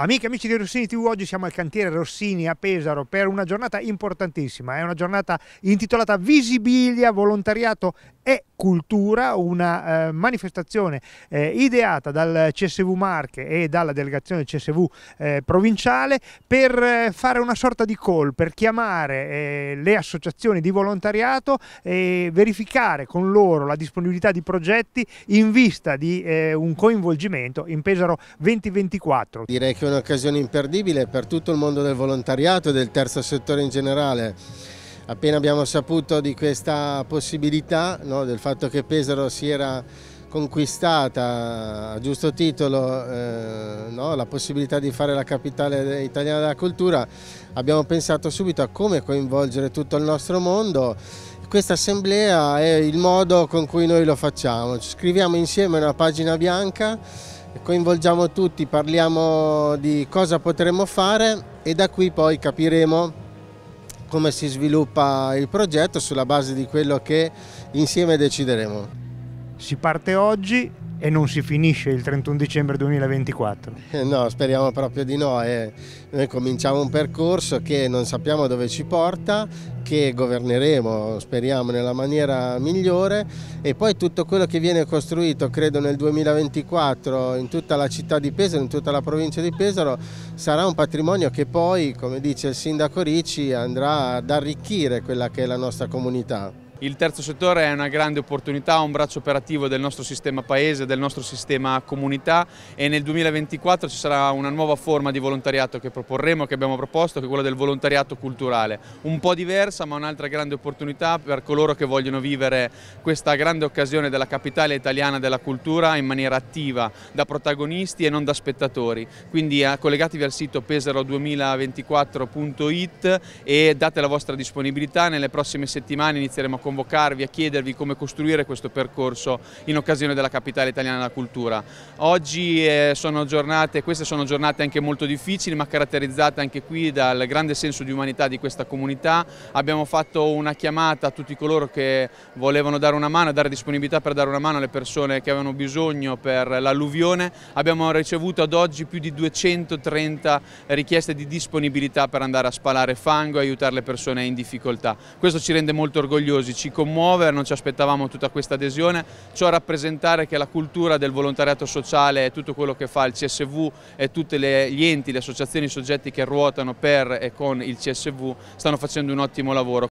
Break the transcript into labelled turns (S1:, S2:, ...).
S1: Amiche e amici di Rossini TV, oggi siamo al cantiere Rossini a Pesaro per una giornata importantissima, è una giornata intitolata Visibilia, volontariato e Cultura, una eh, manifestazione eh, ideata dal CSV Marche e dalla delegazione del CSV eh, provinciale per eh, fare una sorta di call, per chiamare eh, le associazioni di volontariato e verificare con loro la disponibilità di progetti in vista di eh, un coinvolgimento in Pesaro 2024. Direi che
S2: è un'occasione imperdibile per tutto il mondo del volontariato
S1: e del terzo settore in
S2: generale appena abbiamo saputo di questa possibilità, no, del fatto che Pesaro si era conquistata a giusto titolo eh, no, la possibilità di fare la capitale italiana della cultura, abbiamo pensato subito a come coinvolgere tutto il nostro mondo. Questa assemblea è il modo con cui noi lo facciamo, scriviamo insieme una pagina bianca, coinvolgiamo tutti, parliamo di cosa potremmo fare e da qui poi capiremo come si sviluppa il progetto sulla base di quello che insieme decideremo. Si parte oggi, e non si finisce il 31 dicembre 2024? Eh, no, speriamo proprio di no. E eh. noi cominciamo un percorso che non sappiamo dove ci porta, che governeremo, speriamo, nella maniera migliore e poi tutto quello che viene costruito, credo nel 2024, in tutta la città di Pesaro, in tutta la provincia di Pesaro, sarà un patrimonio che poi, come dice il sindaco Ricci, andrà ad arricchire quella che è la nostra comunità.
S3: Il terzo settore è una grande opportunità, un braccio operativo del nostro sistema paese, del nostro sistema comunità e nel 2024 ci sarà una nuova forma di volontariato che proporremo, che abbiamo proposto, che è quella del volontariato culturale. Un po' diversa ma un'altra grande opportunità per coloro che vogliono vivere questa grande occasione della capitale italiana della cultura in maniera attiva, da protagonisti e non da spettatori. Quindi eh, collegatevi al sito pesaro2024.it e date la vostra disponibilità, nelle prossime settimane inizieremo a convocarvi, a chiedervi come costruire questo percorso in occasione della Capitale Italiana della Cultura. Oggi eh, sono giornate, queste sono giornate anche molto difficili ma caratterizzate anche qui dal grande senso di umanità di questa comunità. Abbiamo fatto una chiamata a tutti coloro che volevano dare una mano, dare disponibilità per dare una mano alle persone che avevano bisogno per l'alluvione. Abbiamo ricevuto ad oggi più di 230 richieste di disponibilità per andare a spalare fango e aiutare le persone in difficoltà. Questo ci rende molto orgogliosi, ci commuove, non ci aspettavamo tutta questa adesione, ciò a rappresentare che la cultura del volontariato sociale è tutto quello che fa il CSV e tutti gli enti, le associazioni, i soggetti che ruotano per e con il CSV stanno facendo un ottimo lavoro.